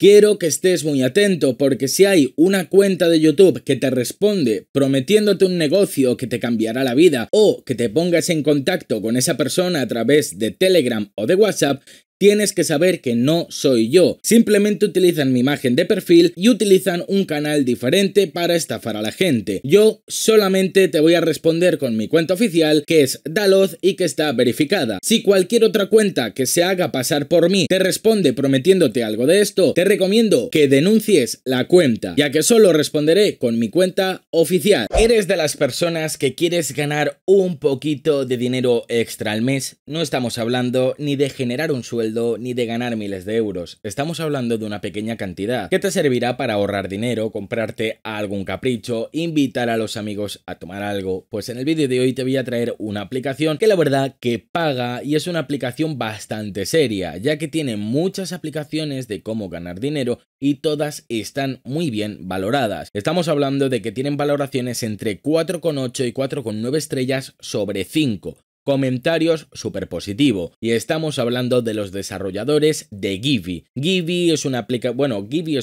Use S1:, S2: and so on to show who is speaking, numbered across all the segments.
S1: Quiero que estés muy atento porque si hay una cuenta de YouTube que te responde prometiéndote un negocio que te cambiará la vida o que te pongas en contacto con esa persona a través de Telegram o de WhatsApp, tienes que saber que no soy yo. Simplemente utilizan mi imagen de perfil y utilizan un canal diferente para estafar a la gente. Yo solamente te voy a responder con mi cuenta oficial que es Daloz y que está verificada. Si cualquier otra cuenta que se haga pasar por mí te responde prometiéndote algo de esto, te recomiendo que denuncies la cuenta, ya que solo responderé con mi cuenta oficial. ¿Eres de las personas que quieres ganar un poquito de dinero extra al mes? No estamos hablando ni de generar un sueldo ni de ganar miles de euros. Estamos hablando de una pequeña cantidad que te servirá para ahorrar dinero, comprarte algún capricho, invitar a los amigos a tomar algo. Pues en el vídeo de hoy te voy a traer una aplicación que la verdad que paga y es una aplicación bastante seria, ya que tiene muchas aplicaciones de cómo ganar dinero y todas están muy bien valoradas. Estamos hablando de que tienen valoraciones en entre 4,8 y 4,9 estrellas sobre 5, comentarios súper positivo. Y estamos hablando de los desarrolladores de Givi. Givi es una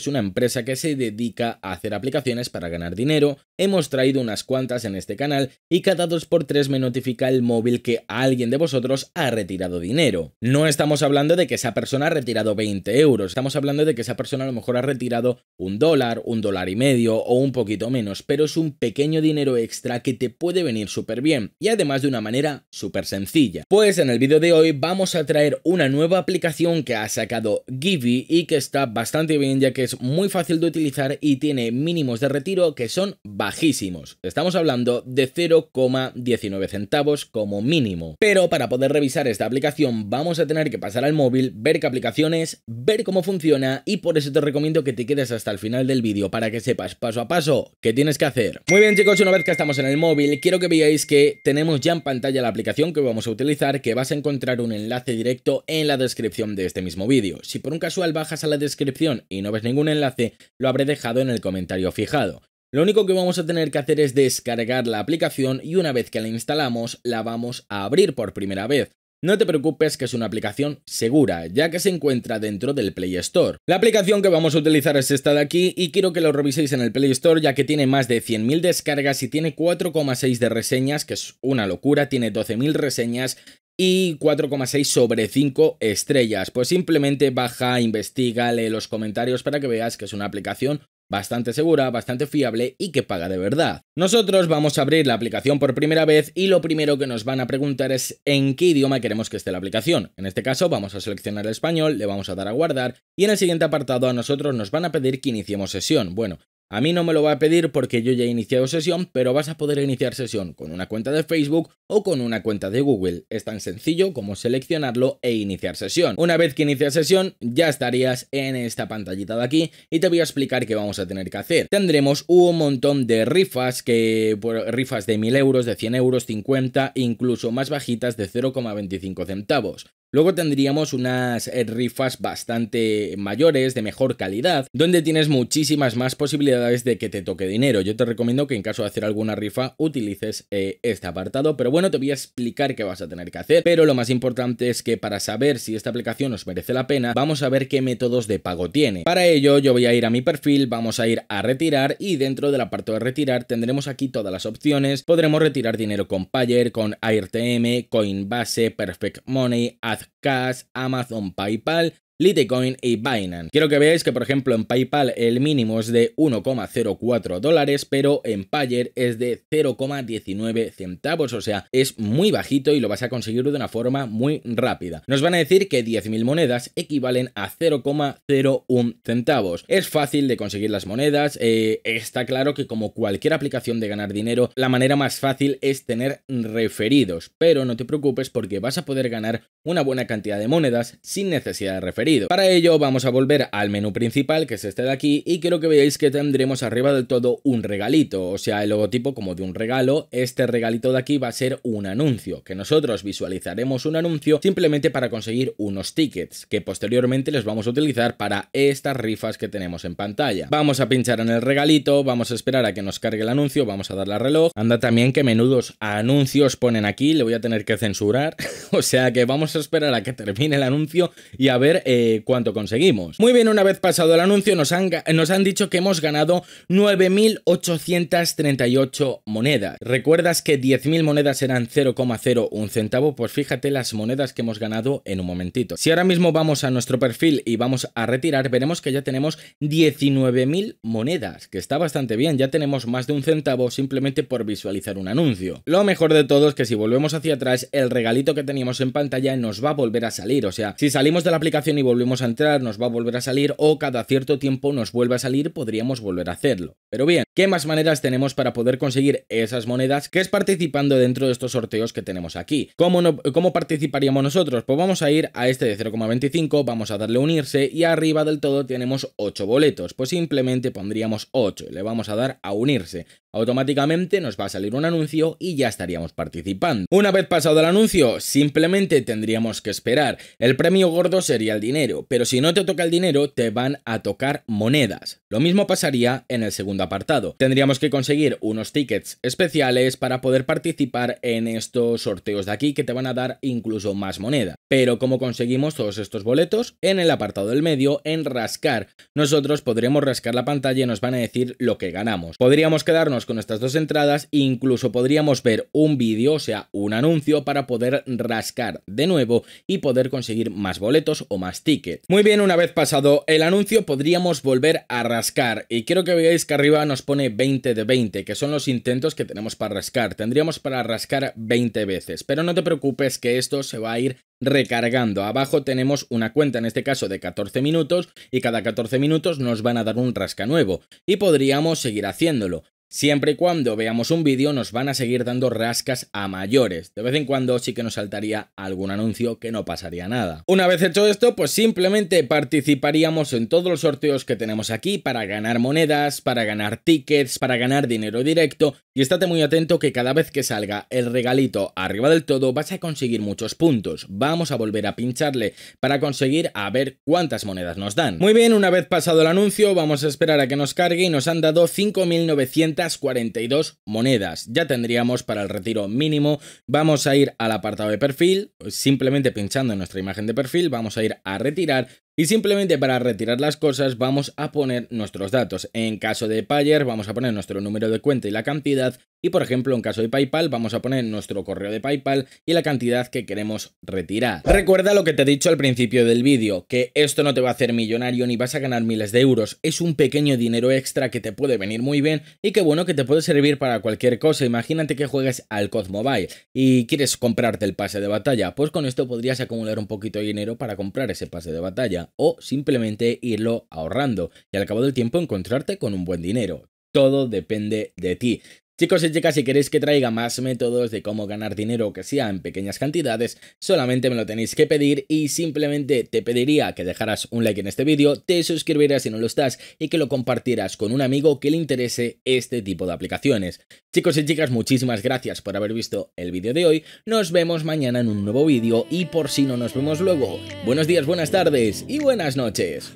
S1: una empresa que se dedica a hacer aplicaciones para ganar dinero. Hemos traído unas cuantas en este canal y cada 2x3 me notifica el móvil que alguien de vosotros ha retirado dinero. No estamos hablando de que esa persona ha retirado 20 euros, estamos hablando de que esa persona a lo mejor ha retirado un dólar, un dólar y medio o un poquito menos, pero es un pequeño dinero extra que te puede venir súper bien y además de una manera súper sencilla. Pues en el vídeo de hoy vamos a traer una nueva aplicación que ha sacado Givi y que está bastante bien ya que es muy fácil de utilizar y tiene mínimos de retiro que son bajísimos. Estamos hablando de 0,19 centavos como mínimo. Pero para poder revisar esta aplicación vamos a tener que pasar al móvil, ver qué aplicaciones, ver cómo funciona y por eso te recomiendo que te quedes hasta el final del vídeo para que sepas paso a paso qué tienes que hacer. Muy bien chicos, una vez que estamos en el móvil, quiero que veáis que tenemos ya en pantalla la aplicación que vamos a utilizar que vas a encontrar un enlace directo en la descripción de este mismo vídeo. Si por un casual bajas a la descripción y no ves ningún enlace, lo habré dejado en el comentario fijado. Lo único que vamos a tener que hacer es descargar la aplicación y una vez que la instalamos la vamos a abrir por primera vez. No te preocupes que es una aplicación segura, ya que se encuentra dentro del Play Store. La aplicación que vamos a utilizar es esta de aquí y quiero que lo reviséis en el Play Store ya que tiene más de 100.000 descargas y tiene 4,6 de reseñas, que es una locura, tiene 12.000 reseñas y 4,6 sobre 5 estrellas. Pues simplemente baja, investiga, lee los comentarios para que veas que es una aplicación bastante segura, bastante fiable y que paga de verdad. Nosotros vamos a abrir la aplicación por primera vez y lo primero que nos van a preguntar es en qué idioma queremos que esté la aplicación. En este caso vamos a seleccionar el español, le vamos a dar a guardar y en el siguiente apartado a nosotros nos van a pedir que iniciemos sesión. Bueno, a mí no me lo va a pedir porque yo ya he iniciado sesión, pero vas a poder iniciar sesión con una cuenta de Facebook o con una cuenta de Google. Es tan sencillo como seleccionarlo e iniciar sesión. Una vez que inicias sesión, ya estarías en esta pantallita de aquí y te voy a explicar qué vamos a tener que hacer. Tendremos un montón de rifas, que rifas de 1000 euros, de 100 euros, 50, incluso más bajitas de 0,25 centavos. Luego tendríamos unas rifas bastante mayores, de mejor calidad, donde tienes muchísimas más posibilidades es de que te toque dinero. Yo te recomiendo que en caso de hacer alguna rifa utilices eh, este apartado, pero bueno, te voy a explicar qué vas a tener que hacer. Pero lo más importante es que para saber si esta aplicación os merece la pena, vamos a ver qué métodos de pago tiene. Para ello yo voy a ir a mi perfil, vamos a ir a retirar y dentro del apartado de retirar tendremos aquí todas las opciones. Podremos retirar dinero con Payer, con AirTM, Coinbase, Perfect Money, AdCash, Amazon PayPal Litecoin y Binance. Quiero que veáis que, por ejemplo, en PayPal el mínimo es de 1,04 dólares, pero en Payer es de 0,19 centavos, o sea, es muy bajito y lo vas a conseguir de una forma muy rápida. Nos van a decir que 10.000 monedas equivalen a 0,01 centavos. Es fácil de conseguir las monedas, eh, está claro que como cualquier aplicación de ganar dinero, la manera más fácil es tener referidos, pero no te preocupes porque vas a poder ganar una buena cantidad de monedas sin necesidad de referir. Para ello vamos a volver al menú principal, que es este de aquí, y quiero que veáis que tendremos arriba del todo un regalito, o sea, el logotipo como de un regalo. Este regalito de aquí va a ser un anuncio, que nosotros visualizaremos un anuncio simplemente para conseguir unos tickets, que posteriormente les vamos a utilizar para estas rifas que tenemos en pantalla. Vamos a pinchar en el regalito, vamos a esperar a que nos cargue el anuncio, vamos a darle la reloj. Anda también que menudos anuncios ponen aquí, le voy a tener que censurar, o sea que vamos a esperar a que termine el anuncio y a ver... el. Eh, eh, cuánto conseguimos. Muy bien, una vez pasado el anuncio nos han, nos han dicho que hemos ganado 9.838 monedas. ¿Recuerdas que 10.000 monedas eran 0,01 centavo? Pues fíjate las monedas que hemos ganado en un momentito. Si ahora mismo vamos a nuestro perfil y vamos a retirar, veremos que ya tenemos 19.000 monedas, que está bastante bien. Ya tenemos más de un centavo simplemente por visualizar un anuncio. Lo mejor de todo es que si volvemos hacia atrás, el regalito que teníamos en pantalla nos va a volver a salir. O sea, si salimos de la aplicación y volvemos a entrar nos va a volver a salir o cada cierto tiempo nos vuelve a salir, podríamos volver a hacerlo. Pero bien, ¿qué más maneras tenemos para poder conseguir esas monedas que es participando dentro de estos sorteos que tenemos aquí? ¿Cómo, cómo participaríamos nosotros? Pues vamos a ir a este de 0,25, vamos a darle unirse y arriba del todo tenemos 8 boletos. Pues simplemente pondríamos 8 y le vamos a dar a unirse automáticamente nos va a salir un anuncio y ya estaríamos participando. Una vez pasado el anuncio, simplemente tendríamos que esperar. El premio gordo sería el dinero, pero si no te toca el dinero, te van a tocar monedas. Lo mismo pasaría en el segundo apartado. Tendríamos que conseguir unos tickets especiales para poder participar en estos sorteos de aquí que te van a dar incluso más moneda. Pero ¿cómo conseguimos todos estos boletos? En el apartado del medio, en rascar. Nosotros podremos rascar la pantalla y nos van a decir lo que ganamos. Podríamos quedarnos con estas dos entradas, incluso podríamos ver un vídeo, o sea, un anuncio para poder rascar de nuevo y poder conseguir más boletos o más tickets. Muy bien, una vez pasado el anuncio podríamos volver a rascar y quiero que veáis que arriba nos pone 20 de 20, que son los intentos que tenemos para rascar. Tendríamos para rascar 20 veces, pero no te preocupes que esto se va a ir recargando. Abajo tenemos una cuenta, en este caso de 14 minutos, y cada 14 minutos nos van a dar un rasca nuevo. Y podríamos seguir haciéndolo. Siempre y cuando veamos un vídeo nos van a seguir dando rascas a mayores. De vez en cuando sí que nos saltaría algún anuncio que no pasaría nada. Una vez hecho esto, pues simplemente participaríamos en todos los sorteos que tenemos aquí para ganar monedas, para ganar tickets, para ganar dinero directo y estate muy atento que cada vez que salga el regalito arriba del todo vas a conseguir muchos puntos. Vamos a volver a pincharle para conseguir a ver cuántas monedas nos dan. Muy bien, una vez pasado el anuncio vamos a esperar a que nos cargue y nos han dado 5.900 242 monedas. Ya tendríamos para el retiro mínimo. Vamos a ir al apartado de perfil, simplemente pinchando en nuestra imagen de perfil, vamos a ir a retirar y simplemente para retirar las cosas vamos a poner nuestros datos. En caso de Payer vamos a poner nuestro número de cuenta y la cantidad. Y por ejemplo en caso de PayPal vamos a poner nuestro correo de PayPal y la cantidad que queremos retirar. Recuerda lo que te he dicho al principio del vídeo, que esto no te va a hacer millonario ni vas a ganar miles de euros. Es un pequeño dinero extra que te puede venir muy bien y que bueno que te puede servir para cualquier cosa. Imagínate que juegues al COD Mobile y quieres comprarte el pase de batalla. Pues con esto podrías acumular un poquito de dinero para comprar ese pase de batalla o simplemente irlo ahorrando y al cabo del tiempo encontrarte con un buen dinero. Todo depende de ti. Chicos y chicas, si queréis que traiga más métodos de cómo ganar dinero, que sea en pequeñas cantidades, solamente me lo tenéis que pedir y simplemente te pediría que dejaras un like en este vídeo, te suscribieras si no lo estás y que lo compartieras con un amigo que le interese este tipo de aplicaciones. Chicos y chicas, muchísimas gracias por haber visto el vídeo de hoy, nos vemos mañana en un nuevo vídeo y por si no nos vemos luego, buenos días, buenas tardes y buenas noches.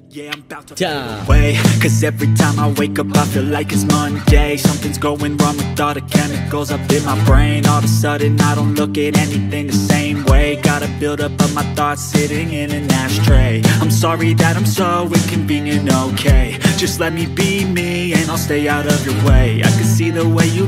S1: Chao. with all the chemicals up in my brain All of a sudden I don't look at anything the same way Gotta build up of my thoughts sitting in an ashtray I'm sorry that I'm so inconvenient, okay Just let me be me and I'll stay out of your way I can see the way you